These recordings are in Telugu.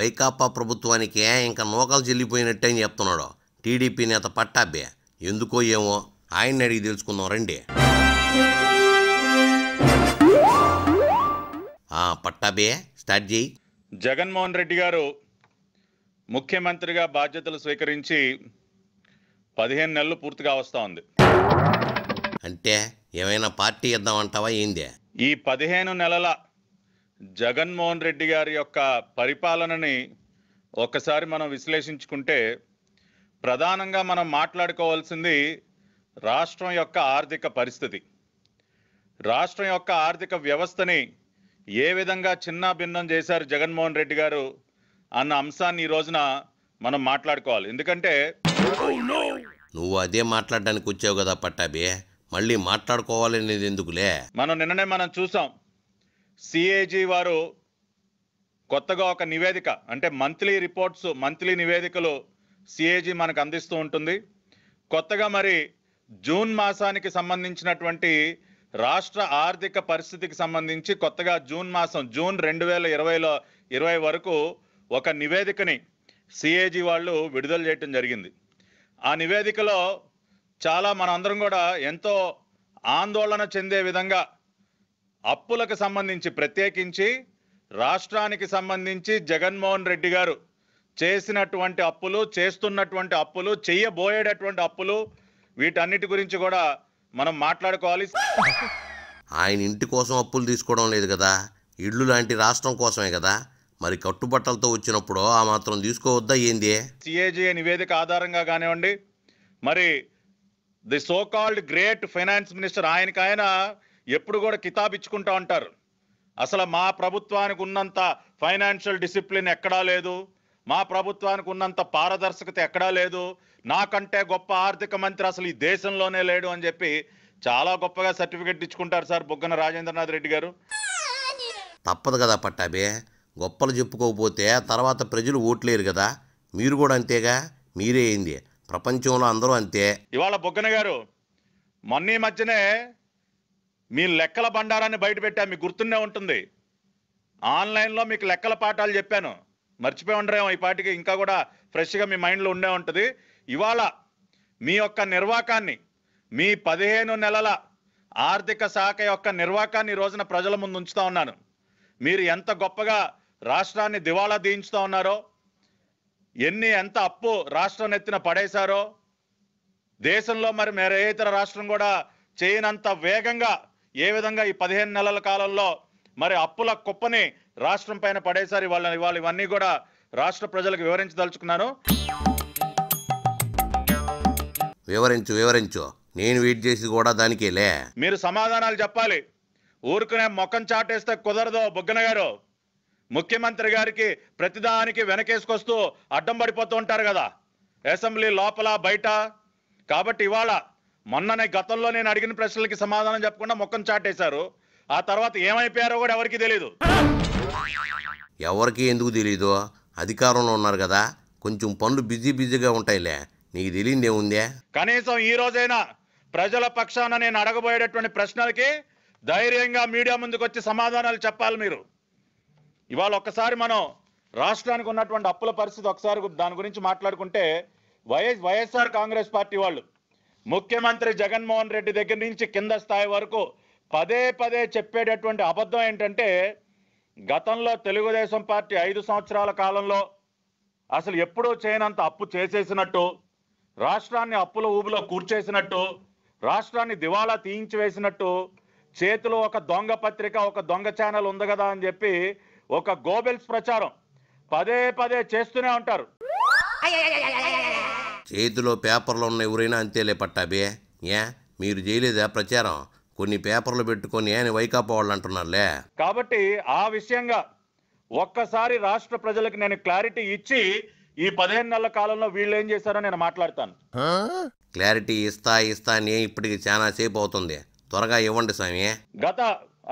వైకాపా ప్రభుత్వానికి ఇంకా నూకలు చెల్లిపోయినట్టే అని చెప్తున్నాడు టీడీపీ నేత పట్టాబ్బే ఎందుకో ఏమో ఆయన్ని అడిగి తెలుసుకుందాం రండి పట్టాబే స్టార్ట్ చేయి జగన్మోహన్ రెడ్డి గారు ముఖ్యమంత్రిగా బాధ్యతలు స్వీకరించి పదిహేను నెలలు పూర్తిగా వస్తూ ఉంది అంటే ఏమైనా పార్టీ ఇద్దామంటావా ఏంది ఈ పదిహేను నెలల జగన్మోహన్ రెడ్డి గారి యొక్క పరిపాలనని ఒకసారి మనం విశ్లేషించుకుంటే ప్రధానంగా మనం మాట్లాడుకోవాల్సింది రాష్ట్రం యొక్క ఆర్థిక పరిస్థితి రాష్ట్రం యొక్క ఆర్థిక వ్యవస్థని ఏ విధంగా చిన్న భిన్నం చేశారు జగన్మోహన్ రెడ్డి గారు అన్న అంశాన్ని ఈ రోజున మనం మాట్లాడుకోవాలి ఎందుకంటే నువ్వు అదే మాట్లాడడానికి వచ్చావు కదా పట్టాబి మళ్ళీ మాట్లాడుకోవాలనేది ఎందుకులే మనం నిన్ననే మనం చూసాం సిఏజీ వారు కొత్తగా ఒక నివేదిక అంటే మంత్లీ రిపోర్ట్స్ మంత్లీ నివేదికలు సిఏజీ మనకు అందిస్తూ ఉంటుంది కొత్తగా మరి జూన్ మాసానికి సంబంధించినటువంటి రాష్ట్ర ఆర్థిక పరిస్థితికి సంబంధించి కొత్తగా జూన్ మాసం జూన్ రెండు వేల ఇరవైలో ఇరవై వరకు ఒక నివేదికని సిఏజీ వాళ్ళు విడుదల చేయటం జరిగింది ఆ నివేదికలో చాలా మనందరం కూడా ఎంతో ఆందోళన చెందే విధంగా అప్పులకు సంబంధించి ప్రత్యేకించి రాష్ట్రానికి సంబంధించి జగన్మోహన్ రెడ్డి గారు చేసినటువంటి అప్పులు చేస్తున్నటువంటి అప్పులు చేయబోయేటటువంటి అప్పులు వీటన్నిటి గురించి కూడా మనం మాట్లాడుకోవాలి ఆయన ఇంటి కోసం అప్పులు తీసుకోవడం లేదు కదా ఇళ్ళు లాంటి రాష్ట్రం కోసమే కదా మరి కట్టుబట్టలతో వచ్చినప్పుడు ఆ మాత్రం తీసుకోవద్దా ఏంది సిఏజీఏ నివేదిక ఆధారంగా కానివ్వండి మరి the so called great finance minister ఆయనకు ఆయన ఎప్పుడు కూడా కితాబిచ్చుకుంటా ఉంటారు అసలు మా ప్రభుత్వానికి ఉన్నంత ఫైనాన్షియల్ డిసిప్లిన్ ఎక్కడా లేదు మా ప్రభుత్వానికి ఉన్నంత పారదర్శకత ఎక్కడా లేదు నాకంటే గొప్ప ఆర్థిక మంత్రి అసలు ఈ దేశంలోనే లేడు అని చెప్పి చాలా గొప్పగా సర్టిఫికెట్ ఇచ్చుకుంటారు సార్ బుగ్గన రాజేంద్రనాథ్ రెడ్డి గారు తప్పదు కదా పట్టాభి గొప్పలు చెప్పుకోకపోతే తర్వాత ప్రజలు ఓట్లేరు కదా మీరు కూడా అంతేగా మీరే అయింది ప్రపంచంలో అందరూ అంతే ఇవాళ బొగ్గన గారు మొన్న మధ్యనే మీ లెక్కల బండారాన్ని బయట పెట్టా మీకు గుర్తునే ఉంటుంది ఆన్లైన్లో మీకు లెక్కల పాఠాలు చెప్పాను మర్చిపోయి ఉండరేమో ఈ పాటికి ఇంకా కూడా ఫ్రెష్గా మీ మైండ్లో ఉండే ఉంటుంది ఇవాళ మీ యొక్క నిర్వాకాన్ని మీ పదిహేను నెలల ఆర్థిక శాఖ యొక్క నిర్వాకాన్ని రోజున ప్రజల ముందు ఉంచుతా ఉన్నాను మీరు ఎంత గొప్పగా రాష్ట్రాన్ని దివాళా దీయించుతా ఉన్నారో ఎన్ని ఎంత అప్పు రాష్ట్రం ఎత్తిన పడేశారో దేశంలో మరి మరే ఇతర రాష్ట్రం కూడా చేయనంత వేగంగా ఏ విధంగా ఈ పదిహేను నెలల కాలంలో మరి అప్పుల కుప్పని రాష్ట్రం పైన పడేసారి వాళ్ళని ఇవాళ ఇవన్నీ కూడా రాష్ట్ర ప్రజలకు వివరించదలుచుకున్నాను వివరించు వివరించు నేను వెయిట్ చేసి కూడా దానికి లే మీరు సమాధానాలు చెప్పాలి ఊరుకునే మొఖం చాటేస్తే కుదరదు బొగ్గన గారు ముఖ్యమంత్రి గారికి ప్రతిదానికి వెనకేసుకొస్తూ అడ్డం పడిపోతూ ఉంటారు కదా అసెంబ్లీ లోపల బయట కాబట్టి ఇవాళ మొన్ననే గతంలో నేను అడిగిన ప్రశ్నలకి సమాధానం చెప్పకుండా మొక్కను చాటేశారు ఆ తర్వాత ఏమైపోయారో కూడా ఎవరికి తెలియదు ఎవరికి ఎందుకు తెలియదు అధికారంలో ఉన్నారు కదా కొంచెం పనులు బిజీ బిజీగా ఉంటాయిలే నీకు తెలియదు ఏముందే కనీసం ఈ రోజైనా ప్రజల పక్షాన నేను అడగబోయేటటువంటి ప్రశ్నలకి ధైర్యంగా మీడియా ముందుకు వచ్చి సమాధానాలు చెప్పాలి మీరు ఇవాళ ఒక్కసారి మనం రాష్ట్రానికి ఉన్నటువంటి అప్పుల పరిస్థితి ఒకసారి దాని గురించి మాట్లాడుకుంటే వైఎస్ వైఎస్ఆర్ కాంగ్రెస్ పార్టీ వాళ్ళు ముఖ్యమంత్రి జగన్మోహన్ రెడ్డి దగ్గర నుంచి కింద స్థాయి వరకు పదే పదే చెప్పేటటువంటి అబద్ధం ఏంటంటే గతంలో తెలుగుదేశం పార్టీ ఐదు సంవత్సరాల కాలంలో అసలు ఎప్పుడూ చేయనంత అప్పు చేసేసినట్టు రాష్ట్రాన్ని అప్పుల ఊబిలో కూర్చేసినట్టు రాష్ట్రాన్ని దివాళా వేసినట్టు చేతిలో ఒక దొంగ పత్రిక ఒక దొంగ ఛానల్ ఉంది కదా అని చెప్పి ఒక గోబెల్స్ ప్రచారం పదే పదే చేస్తూనే ఉంటారు చేతిలో పేపర్లు ఉన్న ఎవరైనా అంతేలే పట్టాబే ఏ మీరు చేయలేదా ప్రచారం కొన్ని పేపర్లు పెట్టుకొని అని వైకాపా వాళ్ళు అంటున్నారులే కాబట్టి ఆ విషయంగా ఒక్కసారి రాష్ట్ర ప్రజలకు నేను క్లారిటీ ఇచ్చి ఈ పదిహేను నెలల కాలంలో వీళ్ళు ఏం చేశారో నేను మాట్లాడతాను క్లారిటీ ఇస్తా ఇస్తా అని ఇప్పటికి చాలా సేపు అవుతుంది త్వరగా ఇవ్వండి స్వామి గత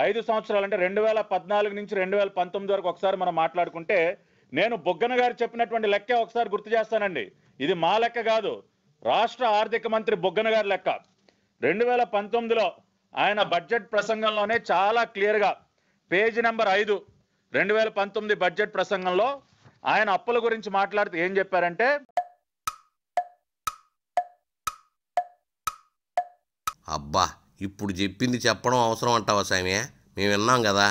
ఐదు సంవత్సరాలు అంటే రెండు వేల పద్నాలుగు నుంచి రెండు వేల పంతొమ్మిది వరకు ఒకసారి మనం మాట్లాడుకుంటే నేను బొగ్గన గారు చెప్పినటువంటి లెక్కే ఒకసారి గుర్తు చేస్తానండి ఇది మా లెక్క కాదు రాష్ట్ర ఆర్థిక మంత్రి బొగ్గన గారి లెక్క రెండు వేల పంతొమ్మిదిలో ఆయన బడ్జెట్ ప్రసంగంలోనే చాలా క్లియర్గా పేజీ నెంబర్ ఐదు రెండు వేల పంతొమ్మిది బడ్జెట్ ప్రసంగంలో ఆయన అప్పుల గురించి మాట్లాడుతూ ఏం చెప్పారంటే అబ్బా ఇప్పుడు చెప్పింది చెప్పడం అవసరం అంటావా సామ్య మేము విన్నాం కదా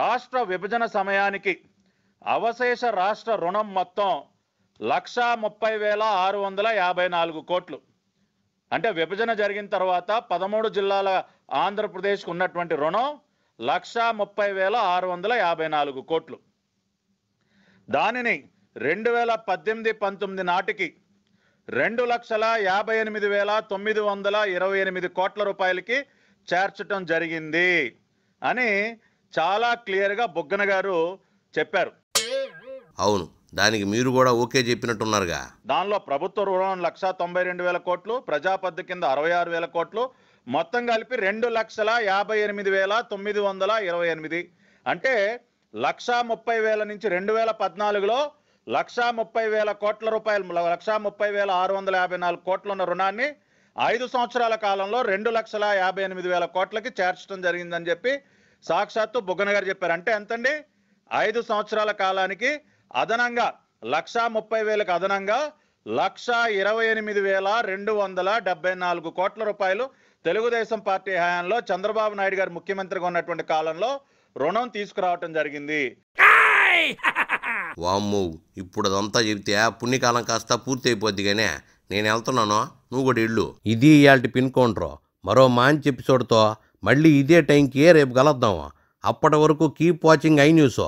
రాష్ట్ర విభజన సమయానికి అవశేష రాష్ట్ర రుణం మొత్తం లక్ష ముప్పై వేల ఆరు వందల యాభై నాలుగు కోట్లు అంటే విభజన జరిగిన తర్వాత పదమూడు జిల్లాల ఆంధ్రప్రదేశ్కు ఉన్నటువంటి రుణం లక్ష ముప్పై వేల ఆరు వందల యాభై నాలుగు కోట్లు దానిని రెండు వేల పద్దెనిమిది పంతొమ్మిది నాటికి రెండు లక్షల యాభై ఎనిమిది వేల తొమ్మిది వందల ఇరవై ఎనిమిది కోట్ల రూపాయలకి చేర్చటం జరిగింది అని చాలా క్లియర్గా బొగ్గన గారు చెప్పారు అవును దానికి మీరు కూడా ఓకే చెప్పినట్టున్నారుగా దానిలో ప్రభుత్వ రుణం లక్ష తొంభై రెండు వేల కోట్లు ప్రజాపద్ధ కింద అరవై ఆరు వేల కోట్లు మొత్తం కలిపి రెండు లక్షల యాభై ఎనిమిది వేల తొమ్మిది వందల ఇరవై ఎనిమిది అంటే లక్ష ముప్పై వేల నుంచి రెండు వేల పద్నాలుగులో లక్ష ముప్పై వేల కోట్ల రూపాయలు లక్ష ముప్పై వేల ఆరు వందల యాభై నాలుగు కోట్లు ఉన్న రుణాన్ని ఐదు సంవత్సరాల కాలంలో రెండు లక్షల యాభై ఎనిమిది వేల కోట్లకి చేర్చడం జరిగిందని చెప్పి సాక్షాత్తు బుగ్గన గారు చెప్పారు అంటే ఎంతండి ఐదు సంవత్సరాల కాలానికి అదనంగా లక్షా ముప్పై వేలకు అదనంగా లక్ష ఇరవై ఎనిమిది వేల రెండు వందల డెబ్బై నాలుగు కోట్ల రూపాయలు తెలుగుదేశం పార్టీ హయాంలో చంద్రబాబు నాయుడు గారు ముఖ్యమంత్రిగా ఉన్నటువంటి కాలంలో రుణం తీసుకురావటం జరిగింది వామ్మో ఇప్పుడు అదంతా చెబితే పుణ్యకాలం కాస్త పూర్తి అయిపోద్ది కానీ నేను వెళ్తున్నాను నువ్వు కూడా ఇళ్ళు ఇది ఇవాళ పిన్ కౌంటర్ మరో మాంచి ఎపిసోడ్తో మళ్ళీ ఇదే టైంకి రేపు కలుద్దాం అప్పటి వరకు కీప్ వాచింగ్ ఐ న్యూస్